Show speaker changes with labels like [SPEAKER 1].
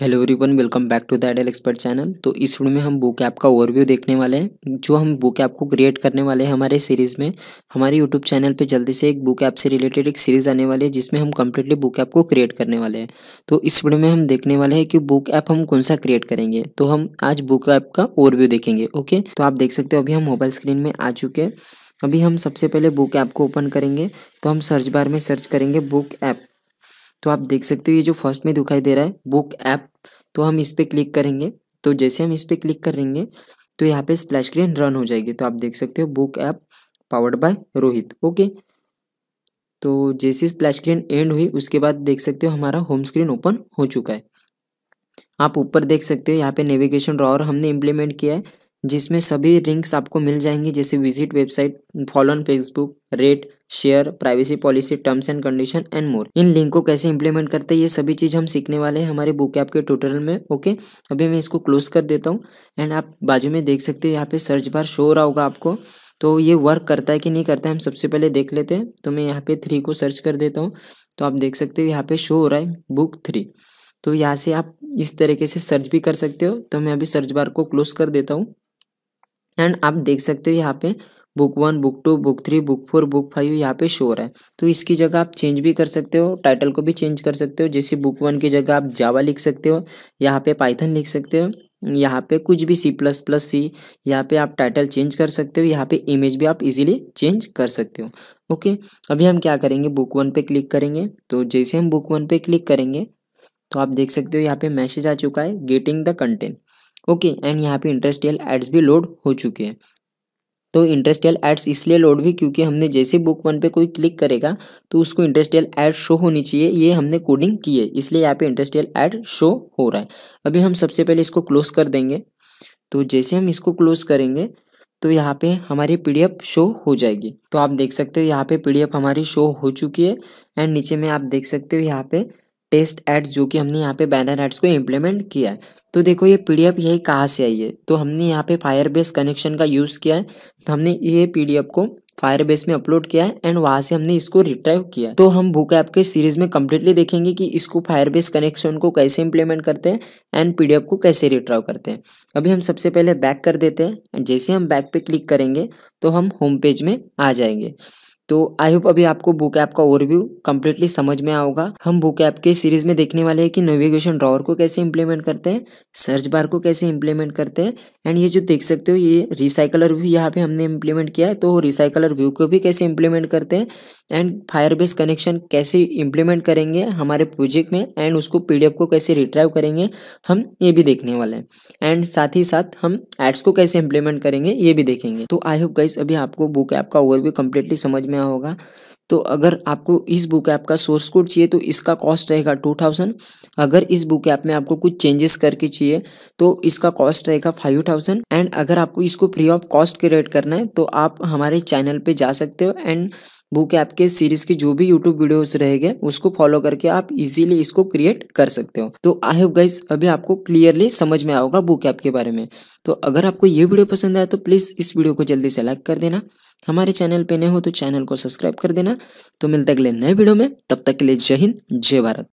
[SPEAKER 1] hello everyone welcome back to the ideal expert channel तो इस video में हम बुक ऐप का ओवरव्यू देखने वाले हैं जो हम बुक ऐप को क्रिएट करने वाले हैं हमारे सीरीज़ में हमारे यूट्यूब चैनल पे जल्दी से एक बुक ऐप से रिलेटेड एक सीरीज़ आने वाली है जिसमें हम कम्प्लीटली बुक ऐप को क्रिएट करने वाले हैं तो इस वीडियो में हम देखने वाले हैं कि बुक ऐप हम कौन सा क्रिएट करेंगे तो हम आज बुक ऐप का ओवरव्यू देखेंगे ओके तो आप देख सकते हो अभी हम मोबाइल स्क्रीन में आ चुके हैं अभी हम सबसे पहले बुक ऐप को ओपन करेंगे तो हम सर्च बार में सर्च करेंगे बुक ऐप तो आप देख सकते हो ये जो फर्स्ट में दिखाई दे रहा है बुक ऐप तो हम इस पर क्लिक करेंगे तो जैसे हम इस पर क्लिक करेंगे तो यहाँ पे स्प्लैश स्क्रीन रन हो जाएगी तो आप देख सकते हो book app powered by Rohit okay तो जैसे स्प्लैश स्क्रीन एंड हुई उसके बाद देख सकते हो हमारा होम स्क्रीन ओपन हो चुका है आप ऊपर देख सकते हो यहाँ पे नेविगेशन ड्रॉवर हमने इम्प्लीमेंट किया है जिसमें सभी लिंक्स आपको मिल जाएंगे जैसे visit website follow on Facebook rate share privacy policy terms and condition and more इन लिंक को कैसे इंप्लीमेंट करते हैं ये सभी चीज़ हम सीखने वाले हैं हमारे बुक ऐप के ट्यूटोरियल में ओके अभी मैं इसको क्लोज कर देता हूँ एंड आप बाजू में देख सकते हो यहाँ पे सर्च बार शो हो रहा होगा आपको तो ये वर्क करता है कि नहीं करता है हम सबसे पहले देख लेते हैं तो मैं यहाँ पे थ्री को सर्च कर देता हूँ तो आप देख सकते हो यहाँ पे शो हो रहा है बुक थ्री तो यहाँ से आप इस तरीके से सर्च भी कर सकते हो तो मैं अभी सर्च बार को क्लोज कर देता हूँ एंड आप देख सकते हो यहाँ पे book one book two book three book four book five यहाँ पे शोर है तो इसकी जगह आप चेंज भी कर सकते हो टाइटल को भी चेंज कर सकते हो जैसे बुक वन की जगह आप जावा लिख सकते हो यहाँ पे पाइथन लिख सकते हो यहाँ पे कुछ भी सी प्लस प्लस सी यहाँ पे आप टाइटल चेंज कर सकते हो यहाँ पे इमेज भी आप इजीली चेंज कर सकते हो ओके अभी हम क्या करेंगे बुक वन पे क्लिक करेंगे तो जैसे हम बुक वन पे क्लिक करेंगे तो आप देख सकते हो यहाँ पे मैसेज आ चुका है getting the content okay and यहाँ पे इंटरेस्टियल एड्स भी लोड हो चुके हैं तो इंटरेस्टियल एड्स इसलिए लोड भी क्योंकि हमने जैसे बुक वन पे कोई क्लिक करेगा तो उसको इंटरेस्टियल एड शो होनी चाहिए ये हमने कोडिंग की है इसलिए यहाँ पे इंटरेस्टियल एड शो हो रहा है अभी हम सबसे पहले इसको क्लोज कर देंगे तो जैसे हम इसको क्लोज करेंगे तो यहाँ पे हमारी पी शो हो जाएगी तो आप देख सकते हो यहाँ पे पी हमारी शो हो चुकी है एंड नीचे में आप देख सकते हो यहाँ पे टेस्ट एड्स जो कि हमने यहाँ पे बैनर एड्स को इम्प्लीमेंट किया है तो देखो ये पीडीएफ यही कहाँ से आई है तो हमने यहाँ पे फायरबेस कनेक्शन का यूज़ किया है तो हमने ये पीडीएफ को फायरबेस में अपलोड किया है एंड वहाँ से हमने इसको रिट्राइव किया तो हम बुक ऐप के सीरीज में कम्प्लीटली देखेंगे कि इसको फायरबेस कनेक्शन को कैसे इम्प्लीमेंट करते हैं एंड पी को कैसे रिट्राइव करते हैं अभी हम सबसे पहले बैक कर देते हैं जैसे हम बैक पर क्लिक करेंगे तो हम होम पेज में आ जाएंगे तो आई होप अभी आपको बुक ऐप का ओवरव्यू कम्प्लीटली समझ में आओगा हम बुक ऐप के सीरीज में देखने वाले हैं कि नेविगेशन ड्रॉवर को कैसे इंप्लीमेंट करते हैं सर्च बार को कैसे इंप्लीमेंट करते हैं एंड ये जो देख सकते हो ये रिसाइकलर व्यू यहाँ पे हमने इंप्लीमेंट किया है तो रिसाइकलर व्यू को भी कैसे इंप्लीमेंट करते हैं एंड फायर बेस कनेक्शन कैसे इंप्लीमेंट करेंगे हमारे प्रोजेक्ट में एंड उसको पी को कैसे रिट्राइव करेंगे हम ये भी देखने वाले हैं एंड साथ ही साथ हम एड्स को कैसे इंप्लीमेंट करेंगे ये भी देखेंगे तो आई होप गाइस अभी आपको बुक ऐप का ओवरव्यू कम्प्लीटली समझ में होगा तो अगर आपको इस बुक ऐप का सोर्स कोड चाहिए तो इसका कॉस्ट रहेगा टू थाउजेंड अगर इस बुक ऐप में आपको कुछ चेंजेस करके चाहिए तो इसका कॉस्ट रहेगा फाइव थाउजेंड एंड अगर आपको इसको फ्री ऑफ कॉस्ट क्रिएट करना है तो आप हमारे चैनल पर जा सकते हो एंड बुक ऐप के सीरीज के जो भी यूट्यूब वीडियोज रहेंगे उसको फॉलो करके आप इजीली इसको क्रिएट कर सकते हो तो आई होप गाइज अभी आपको क्लियरली समझ में आओगा बुक ऐप के बारे में तो अगर आपको ये वीडियो पसंद आया तो प्लीज़ इस वीडियो को जल्दी से लाइक कर देना हमारे चैनल पे नए हो तो चैनल को सब्सक्राइब कर देना तो मिलते अगले नए वीडियो में तब तक के लिए जय हिंद जय भारत